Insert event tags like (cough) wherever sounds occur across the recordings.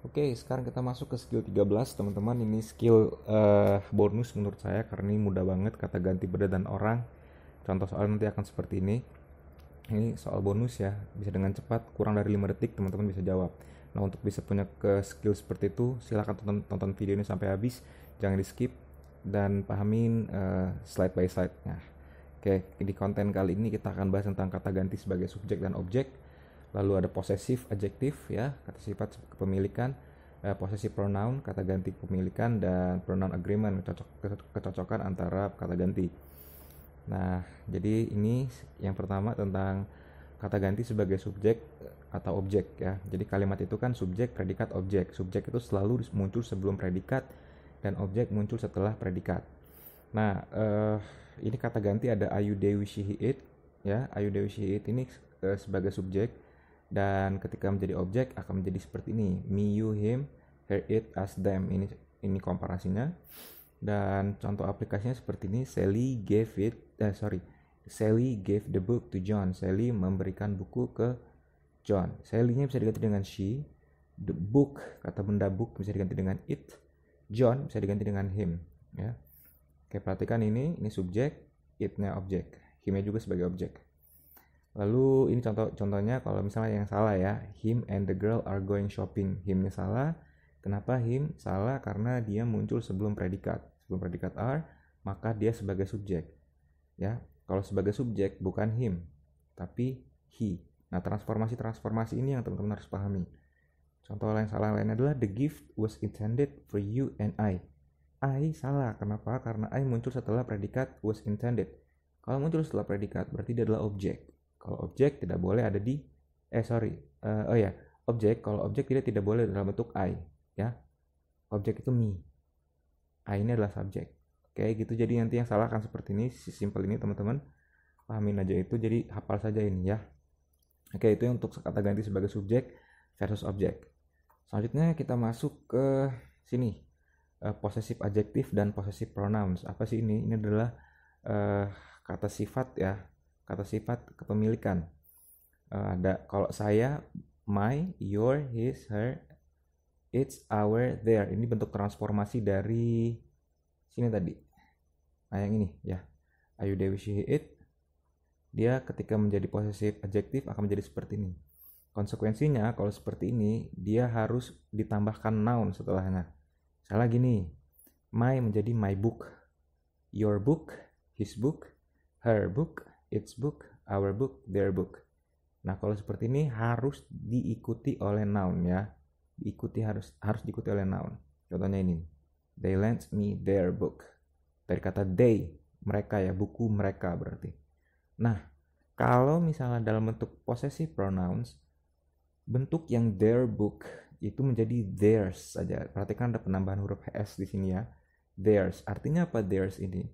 Oke, okay, sekarang kita masuk ke skill 13, teman-teman. Ini skill uh, bonus menurut saya karena ini mudah banget kata ganti benda dan orang. Contoh soal nanti akan seperti ini. Ini soal bonus ya, bisa dengan cepat, kurang dari 5 detik teman-teman bisa jawab. Nah, untuk bisa punya ke skill seperti itu, silahkan tonton, tonton video ini sampai habis, jangan di-skip dan pahamin uh, slide by slide-nya. Oke, okay, di konten kali ini kita akan bahas tentang kata ganti sebagai subjek dan objek lalu ada possessive adjektif ya kata sifat kepemilikan uh, possessive pronoun kata ganti kepemilikan dan pronoun agreement kecocok, kecocokan antara kata ganti nah jadi ini yang pertama tentang kata ganti sebagai subjek atau objek ya jadi kalimat itu kan subjek predikat objek subjek itu selalu muncul sebelum predikat dan objek muncul setelah predikat nah uh, ini kata ganti ada ayu dewi shihiit ya ayu dewi shihiit ini uh, sebagai subjek dan ketika menjadi objek akan menjadi seperti ini me you him her it as them ini ini komparasinya dan contoh aplikasinya seperti ini Sally gave it eh, sorry Sally gave the book to John Sally memberikan buku ke John Sally-nya bisa diganti dengan she the book kata benda book bisa diganti dengan it John bisa diganti dengan him ya oke perhatikan ini ini subjek it-nya objek him juga sebagai objek Lalu ini contoh contohnya kalau misalnya yang salah ya, him and the girl are going shopping. Himnya salah. Kenapa him? Salah karena dia muncul sebelum predikat. Sebelum predikat are, maka dia sebagai subjek. Ya, kalau sebagai subjek bukan him, tapi he. Nah, transformasi-transformasi ini yang teman-teman harus pahami. Contoh lain salah lainnya adalah the gift was intended for you and I. I salah. Kenapa? Karena I muncul setelah predikat was intended. Kalau muncul setelah predikat berarti dia adalah objek kalau objek tidak boleh ada di eh sorry uh, oh ya objek kalau objek tidak tidak boleh dalam bentuk I ya objek itu me I ini adalah subjek oke gitu jadi nanti yang salah akan seperti ini simple ini teman-teman pahamin aja itu jadi hafal saja ini ya oke itu yang untuk kata ganti sebagai subjek versus objek selanjutnya kita masuk ke sini uh, eh, possessive adjektif dan possessive pronouns apa sih ini ini adalah uh, kata sifat ya kata sifat kepemilikan uh, ada kalau saya my your his her it's our their ini bentuk transformasi dari sini tadi nah yang ini ya ayu dewi she it dia ketika menjadi posesif adjektif akan menjadi seperti ini konsekuensinya kalau seperti ini dia harus ditambahkan noun setelahnya salah gini my menjadi my book your book his book her book its book, our book, their book. Nah, kalau seperti ini harus diikuti oleh noun ya. Diikuti harus harus diikuti oleh noun. Contohnya ini. They lent me their book. Dari kata they, mereka ya, buku mereka berarti. Nah, kalau misalnya dalam bentuk possessive pronouns, bentuk yang their book itu menjadi theirs saja. Perhatikan ada penambahan huruf s di sini ya. Theirs. Artinya apa theirs ini?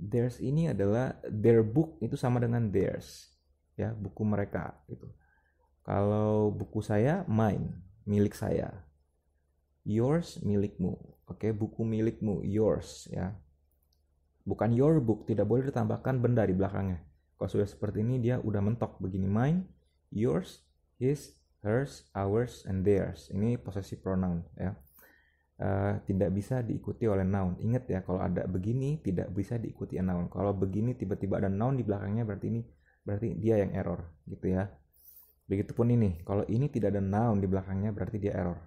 theirs ini adalah their book itu sama dengan theirs ya buku mereka gitu kalau buku saya mine milik saya yours milikmu oke buku milikmu yours ya bukan your book tidak boleh ditambahkan benda di belakangnya kalau sudah seperti ini dia udah mentok begini mine yours his hers ours and theirs ini posesif pronoun ya uh, tidak bisa diikuti oleh noun. Ingat ya, kalau ada begini tidak bisa diikuti oleh ya noun. Kalau begini tiba-tiba ada noun di belakangnya berarti ini berarti dia yang error gitu ya. Begitupun ini, kalau ini tidak ada noun di belakangnya berarti dia error.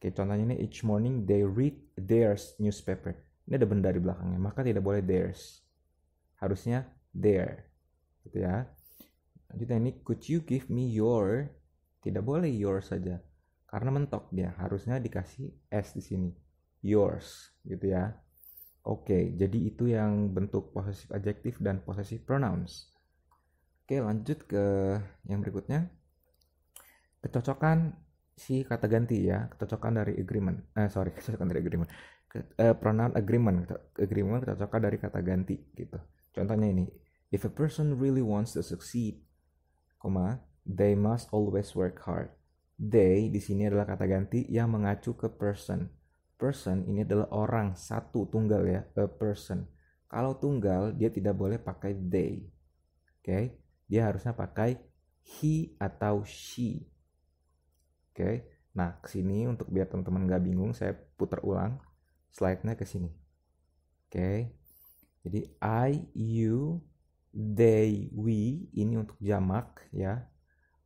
Oke, contohnya ini each morning they read theirs newspaper. Ini ada benda di belakangnya, maka tidak boleh theirs. Harusnya their. Gitu ya. Lanjutnya ini could you give me your tidak boleh your saja karena mentok dia harusnya dikasih s di sini yours gitu ya oke okay, jadi itu yang bentuk possessive adjective dan possessive pronouns oke okay, lanjut ke yang berikutnya kecocokan si kata ganti ya kecocokan dari agreement eh sorry (laughs) kecocokan dari agreement ke, eh, pronoun agreement agreement kecocokan dari kata ganti gitu contohnya ini if a person really wants to succeed, they must always work hard They di sini adalah kata ganti yang mengacu ke person. Person ini adalah orang satu tunggal ya, a person. Kalau tunggal dia tidak boleh pakai they. Oke, okay? dia harusnya pakai he atau she. Oke. Okay? Nah, ke sini untuk biar teman-teman nggak bingung saya putar ulang slide-nya ke sini. Oke. Okay? Jadi I, you, they, we ini untuk jamak ya.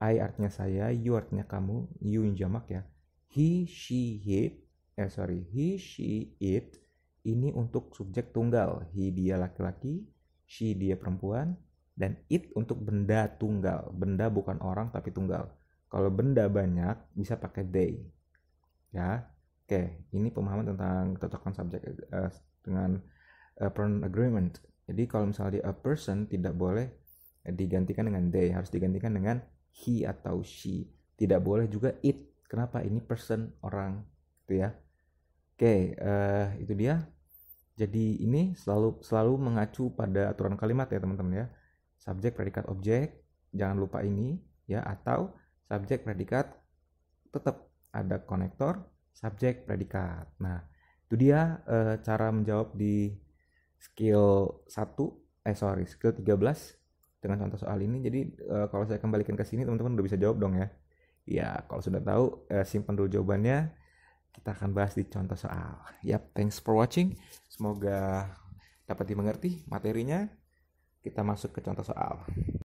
I artinya saya, you artinya kamu, you yang jamak ya. He, she, he, eh sorry, he, she, it ini untuk subjek tunggal. He dia laki-laki, she dia perempuan, dan it untuk benda tunggal. Benda bukan orang tapi tunggal. Kalau benda banyak bisa pakai they. Ya. Oke, ini pemahaman tentang cocokan subjek uh, dengan uh, pronoun agreement. Jadi kalau misalnya a person tidak boleh digantikan dengan they, harus digantikan dengan he atau she tidak boleh juga it kenapa ini person orang gitu ya oke uh, itu dia jadi ini selalu selalu mengacu pada aturan kalimat ya teman-teman ya subjek predikat objek jangan lupa ini ya atau subjek predikat tetap ada konektor subjek predikat nah itu dia uh, cara menjawab di skill 1 eh sorry skill 13 dengan contoh soal ini. Jadi e, kalau saya kembalikan ke sini teman-teman udah bisa jawab dong ya. Ya, kalau sudah tahu e, simpan dulu jawabannya. Kita akan bahas di contoh soal. Yap, thanks for watching. Semoga dapat dimengerti materinya. Kita masuk ke contoh soal.